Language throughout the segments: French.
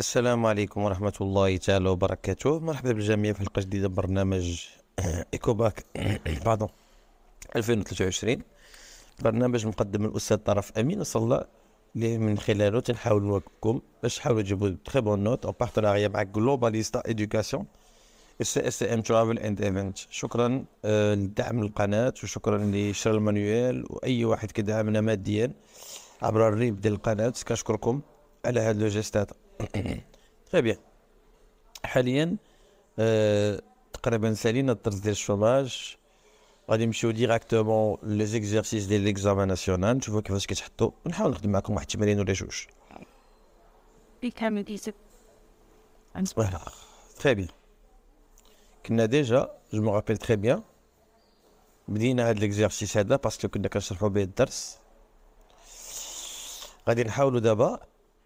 السلام عليكم ورحمة الله تعالى وبركاته مرحبا بالجميع في حلقة جديدة برنامج إيكوباك بعد 2023 برنامج مقدم الأستاذ طرف أمين وصلى الله اللي من خلاله تنحاولوا نواكبكم باش تحاولوا تجيبوا تخي بون نوت أو بارتناريا مع جلوباليستا إيديوكاسيون سي اس ام ترافل اند ايفنت شكرا آه، لدعم القناة وشكرا لشراء المانيوال وأي واحد كدعمنا ماديا عبر الريب ديال القناة كنشكركم على هاد لوجيستات تري بيان حاليا تقريبا سالينا الطرز ديال الشوماج غادي نمشيو ديراكتومون لي زيكزارسيس ديال ليكزامان ناسيونال نشوفو كيفاش كتحطو ونحاول نخدم معاكم واحد التمرين ولا جوج تري بيان كنا ديجا جو مو رابيل تري بيان بدينا هاد ليكزارسيس هذا باسكو كنا كنشرحو به الدرس غادي نحاولو دابا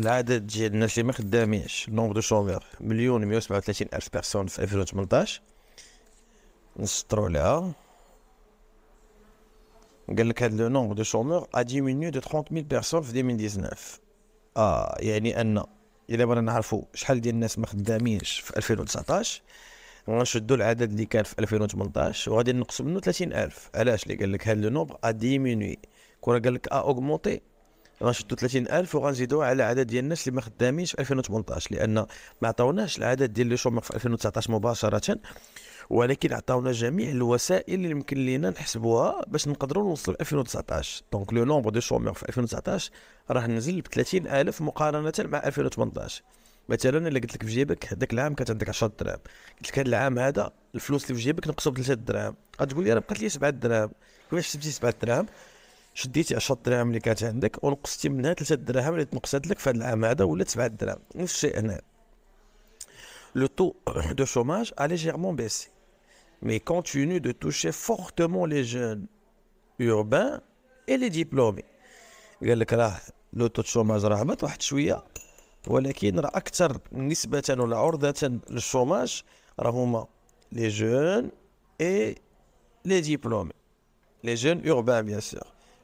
العدد ديال الناس اللي ما خداميش نومبر دو شومير مليون مية وسبعة وثلاثين الف بيرسون في الفين 2018 نسطرو عليها قال لك هاد لو نومبر دو شومور ا ديمينيو دو 30 ميل بيرسون في 2019 اه يعني ان الا بغينا نعرفوا شحال ديال الناس ما خدامينش في 2019 غنشدوا العدد اللي كان في 2018 وغادي نقصوا منه 30000 علاش اللي قال لك هاد لو نومبر ا ديمينيو كون قال لك ا اوغمونتي غنشدو 30000 وغنزيدوها على عدد ديال الناس اللي ما خدامينش في 2018 لان ما عطاوناش العدد ديال لي شومر في 2019 مباشره ولكن عطاونا جميع الوسائل اللي يمكن لينا نحسبوها باش نقدروا نوصلوا 2019 دونك لو نومبر دو شومور في 2019 راه نزل ب 30000 مقارنه مع 2018 مثلا الا قلت لك في جيبك هذاك العام كانت عندك 10 دراهم قلت لك هذا العام هذا الفلوس اللي في جيبك نقصوا ب 3 دراهم غتقول لي راه بقات لي 7 دراهم كيفاش حسبتي 7 دراهم شديتي 10 دراهم اللي كانت عندك ونقصتي منها 3 دراهم اللي تنقصات لك في هذا العام هذا ولا 7 دراهم نفس الشيء هنا لو تو دو شوماج ا ليجيرمون بيسي مي كونتينيو دو توشي فورتمون لي جون اوربان اي لي ديبلومي قال لك راه لو تو شوماج راه مات واحد شويه ولكن راه اكثر نسبه ولا عرضه للشوماج راه هما لي جون اي لي ديبلومي لي جون اوربان بيان سور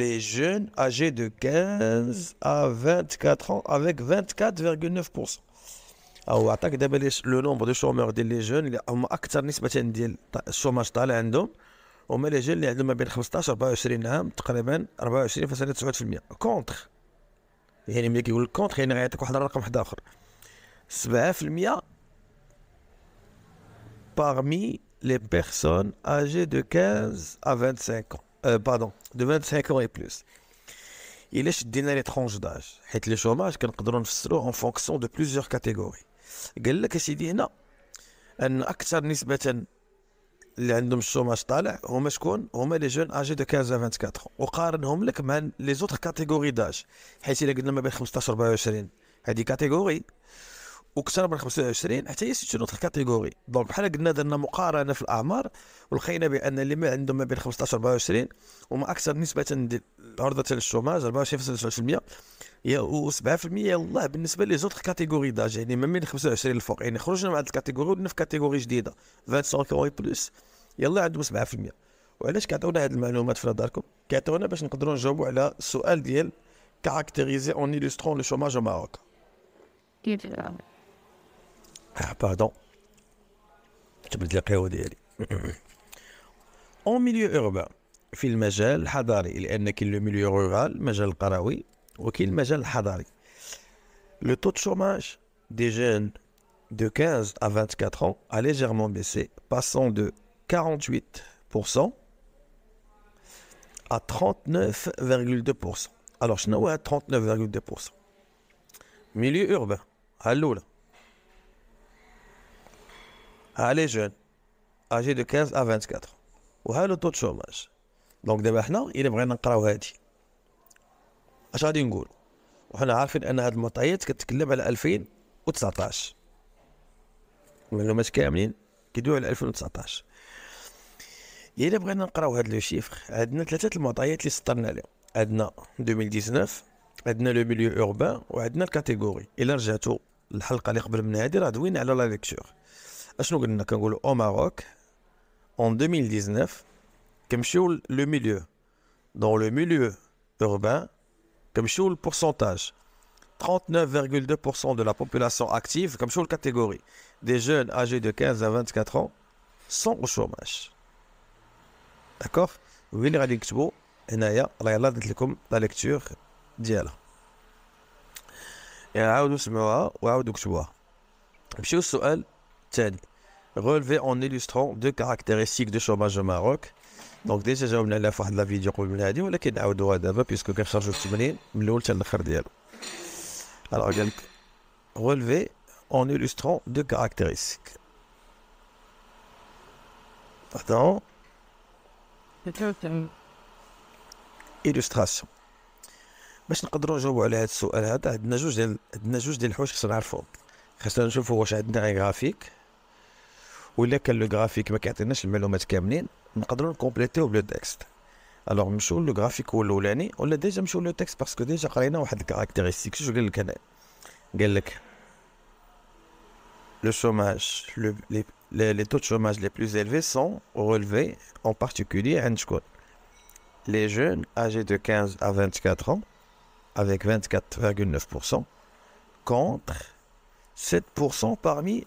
les jeunes âgés de 15 à 24 ans avec 24,9%. او عطاك دابا لو نومبر دو شومور ديال لي جون هما اكثر نسبه ديال الشوماج طالع عندهم هما لي جون اللي عندهم ما بين 15 24 عام تقريبا 24.9% كونتر يعني ملي كيقول كونتر يعني غيعطيك واحد الرقم واحد اخر 7% parmi les personnes âgées de 15 à 25 ans euh, pardon, de 25 ans et plus. Il est-ce qu'il y a une Parce que le chômage, qu'on peut l'exprimer en fonction de plusieurs catégories. Je vous ai dit que non. La plupart des personnes qui ont un chômage, ce sont les jeunes âgés de 15 à 24 ans. On les compare avec les autres catégories d'âge. Parce que si on dit qu'ils ont 15 à 24 ans, c'est catégorie. وكثر من 25 حتى يسجلوا في الكاتيجوري دونك بحال قلنا درنا مقارنه في الاعمار ولقينا بان اللي ما عندهم ما بين 15 و 24 هما اكثر نسبه عرضه للشوماج يا و7% يلاه بالنسبه لي زوتر كاتيجوري داج يعني من بين 25 الفوق يعني خرجنا من هذه الكاتيجوري ولنا في كاتيجوري جديده 25 بلس يلاه عندهم 7% وعلاش كيعطيونا هذه المعلومات في نظركم كيعطيونا باش نقدروا نجاوبوا على السؤال ديال كاركتيريزي اون ايلوسترون لو شوماج او ماروك Ah, pardon. جبت milieu urbain, En milieu urbain, في milieu الحضري لان كاين لو ميليو رورال المجال القروي وكاين de 15 à 24 ans a légèrement baissé, passant de 48% à 39,2%. Alors, je هو 39,2%. Milieu urbain, à ها لي جون اجي دو 15 ا 24 وها لو تو دو شوماج دونك دابا حنا الا بغينا نقراو هادي اش غادي نقول وحنا عارفين ان هاد المعطيات كتكلم على 2019 المعلومات كاملين كيدويو على 2019 الا بغينا نقراو هاد لو شيفر عندنا ثلاثه المعطيات اللي سطرنا عليهم عندنا 2019 عندنا لو ميليو اوربان وعندنا الكاتيجوري الا رجعتو الحلقه اللي قبل من هادي راه دوينا على لا ليكتور au Maroc en 2019 milieu dans le milieu urbain comme le pourcentage 39,2% de la population active, comme sur catégorie des jeunes âgés de 15 à 24 ans, sont au chômage. D'accord Vous la lecture dit relevé en illustrant deux caractéristiques du chômage au Maroc. vous ديجا جاوبنا واحد لا relevé en illustrant deux caractéristiques. Illustration. باش نقدروا نجاوبوا على هذا السؤال هذا عندنا جوج عندنا جوج ديال الحوايج خصنا نشوفوا le graphique, mais qu'à tenir le métier, amener le au bleu texte. Alors, je le graphique au l'Oulani. On l'a déjà mis sur le texte parce que déjà rien à voir des caractéristiques. Je le canet. le chômage, le taux de chômage les plus élevés sont relevés en particulier en Les jeunes âgés de 15 à 24 ans avec 24,9% contre 7% parmi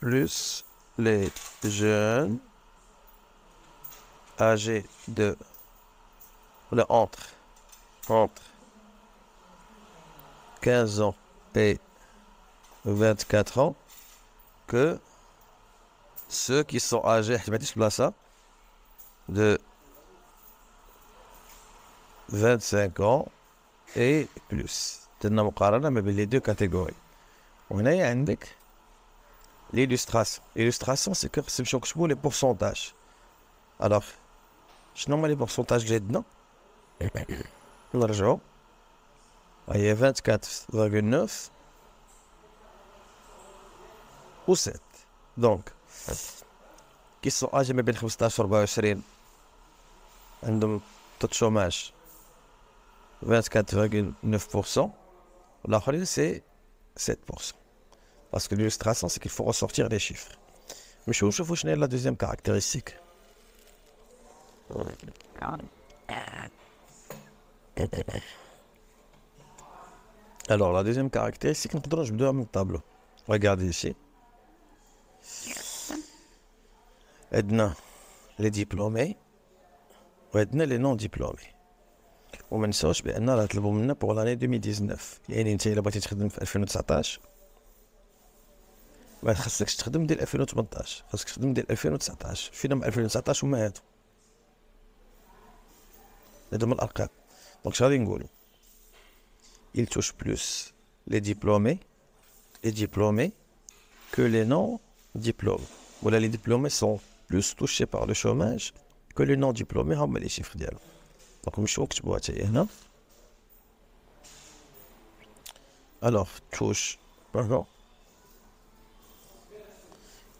plus les jeunes âgés de le entre entre 15 ans et 24 ans que ceux qui sont âgés hein, de 25 ans et plus. C'est une les deux catégories. On a un l'illustration. L'illustration, c'est que c'est que les pourcentages. Alors, je nomme les pourcentages que j'ai dedans. L'argent. Ah, il y a 24,9 ou 7. Donc, qui sont âgés ah, de 15 à 24 un taux de chômage 24,9% l'autre, c'est 7% parce que l'illustration, c'est qu'il faut ressortir les chiffres. Mais je vous donner la deuxième caractéristique. Alors, la deuxième caractéristique, maintenant, je me donne mon tableau. Regardez ici. Edna, les diplômés. les les non-diplômés. وما نساوش بان راه طلبوا منا بوغ 2019 يعني انت الا بغيتي تخدم في 2019 ما خاصكش تخدم ديال 2018 خاصك تخدم ديال 2019 فينا 2019 وما هادو الارقام دونك غادي il touche plus les diplômés les diplômés que les non diplômés voilà les diplômés sont plus touchés par le chômage que les non diplômés هما les chiffres ديالهم دونك نمشيو نكتبوها حتى هنا alors touche pardon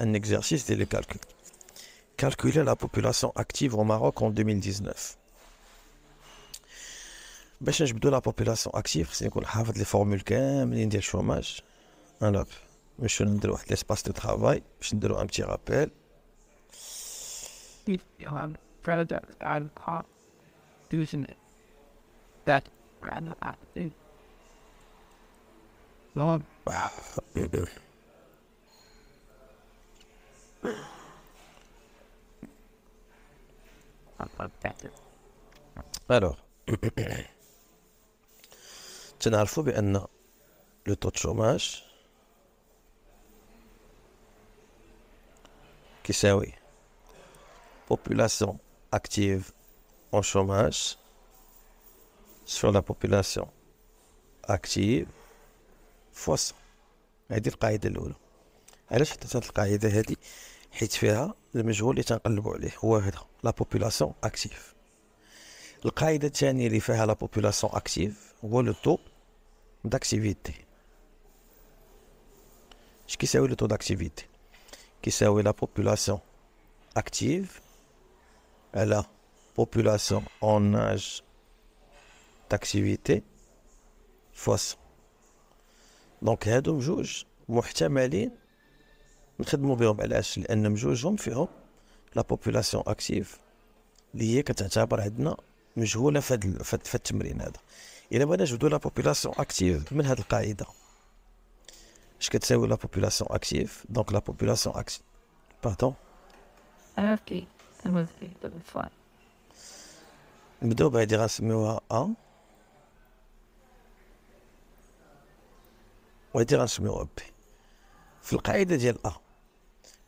un exercice de les calcul. Calculer la population active au Maroc en 2019. Je vais la population active, c'est qu'on a les formules qu'un y le chômage. Alors, je vais vous l'espace de travail, je vais vous un petit rappel. Alors, tu que le taux de chômage qui c'est oui, population active en chômage sur la population active fois 100. C'est le cas de l'eau. علاش حطيت هاد القاعده هادي حيت فيها المجهول اللي تنقلبوا عليه هو هذا لا بوبولاسيون اكتيف القاعده الثانيه اللي فيها لا بوبولاسيون اكتيف هو لو تو داكتيفيتي اش كيساوي لو تو داكتيفيتي كيساوي لا بوبولاسيون اكتيف على بوبولاسيون اون âge داكتيفيتي فوس دونك هادو بجوج محتملين نخدموا بهم علاش لان مجوجهم فيهم لا بوبولاسيون اكتيف اللي هي كتعتبر عندنا مجهوله في هذا في التمرين هذا الا بغينا نجبدوا لا بوبولاسيون اكتيف من هذه القاعده اش كتساوي لا بوبولاسيون اكتيف دونك لا بوبولاسيون اكتيف باردون اوكي نبداو بهادي غنسميوها ا وهادي غنسميوها بي في القاعده ديال ا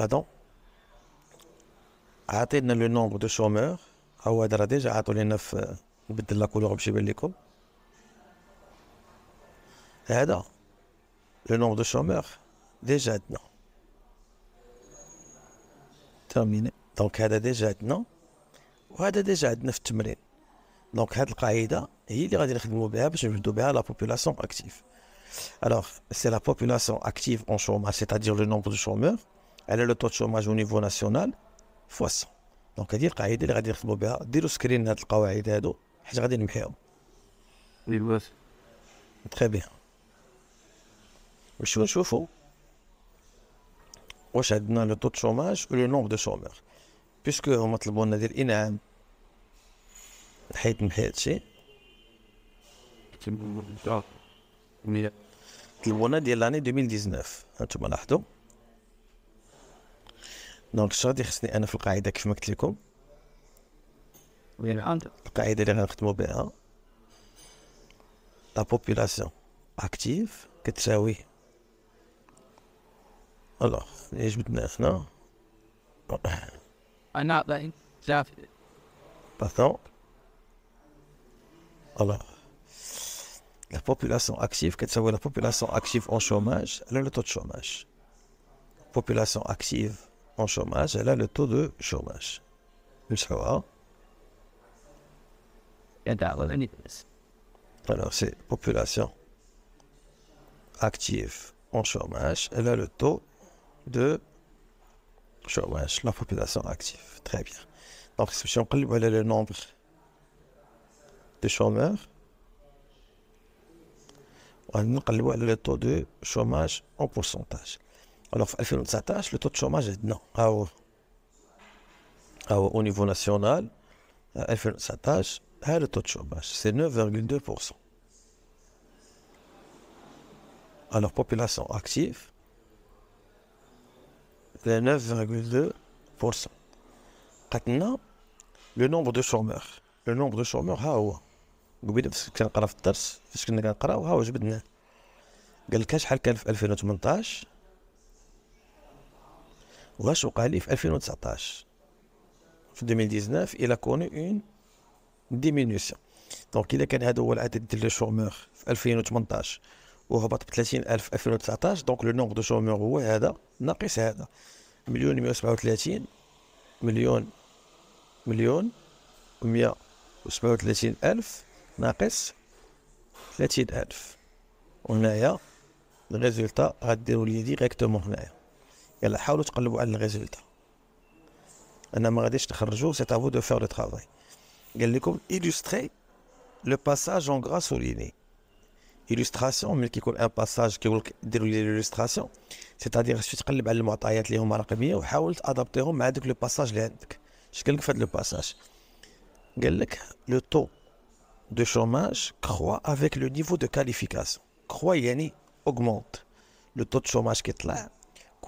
pardon, a atteint le nombre de chômeurs. A Ouadra déjà a les neuf euh, de la couleur de l'école. Et eh alors, le nombre de chômeurs, déjà non. Terminé. Donc, il a déjà non. Il y a déjà neuf tumrines. Donc, il y a il y a des choses qui sont la population active. Alors, c'est la population active en chômage, c'est-à-dire le nombre de chômeurs. على لو تو شوماج او نيفو ناسيونال فوا 100 دونك هذه القاعده اللي غادي نخدموا بها ديروا سكرين هاد القواعد هادو حيت غادي نمحيهم للواس تري بيان باش نشوفوا واش عندنا لو تو شوماج ولو لو دو شومور بيسكو هما طلبوا لنا ديال انعام حيت نمحي هادشي طلبونا ديال لاني 2019 هانتوما لاحظوا دونك اش غادي خصني انا في القاعده كيف ما قلت لكم القاعده اللي غنخدموا بها لا بوبولاسيون اكتيف كتساوي الله ايش بدنا هنا انا باين شاف باثون الله لا بوبولاسيون اكتيف كتساوي لا بوبولاسيون اكتيف اون شوماج على لو تو شوماج بوبولاسيون اكتيف en chômage, elle a le taux de chômage. Alors, c'est population active en chômage, elle a le taux de chômage, la population active. Très bien. Donc, si on quel le nombre de chômeurs, on va le taux de chômage en pourcentage. Alors, elle fait notre tâche. le taux de chômage est non. Ah, ah, au niveau national, euh, elle fait notre elle Ah le taux de chômage, c'est 9,2%. Alors, population active, c'est 9,2%. Maintenant, le nombre de chômeurs. Le nombre de chômeurs, est هو قبيل فاش كنقرا في الدرس فاش كنا كنقراو ها كان في 2018 واش وقع لي في 2019 في 2019 الى كوني اون ديمينيسيون دونك الا كان هذا هو العدد ديال لي شومور في 2018 وهبط ب 30000 في 2019 دونك لو نونغ دو شومور هو هذا ناقص هذا مليون 137 مليون مليون و وثلاثين ألف ناقص ثلاثين ألف وهنايا الريزلتا غديرو لي ديريكتومون هنايا Il a de a le résultat. C'est à vous de faire le travail. Il faut illustrer le passage en gras Illustration, Il un passage qui est déroulé d'illustration. C'est-à-dire si on le the le passage. The fait le passage. le taux de chômage croît avec le niveau de qualification. Croît, il augmente. Le taux de chômage qui est là.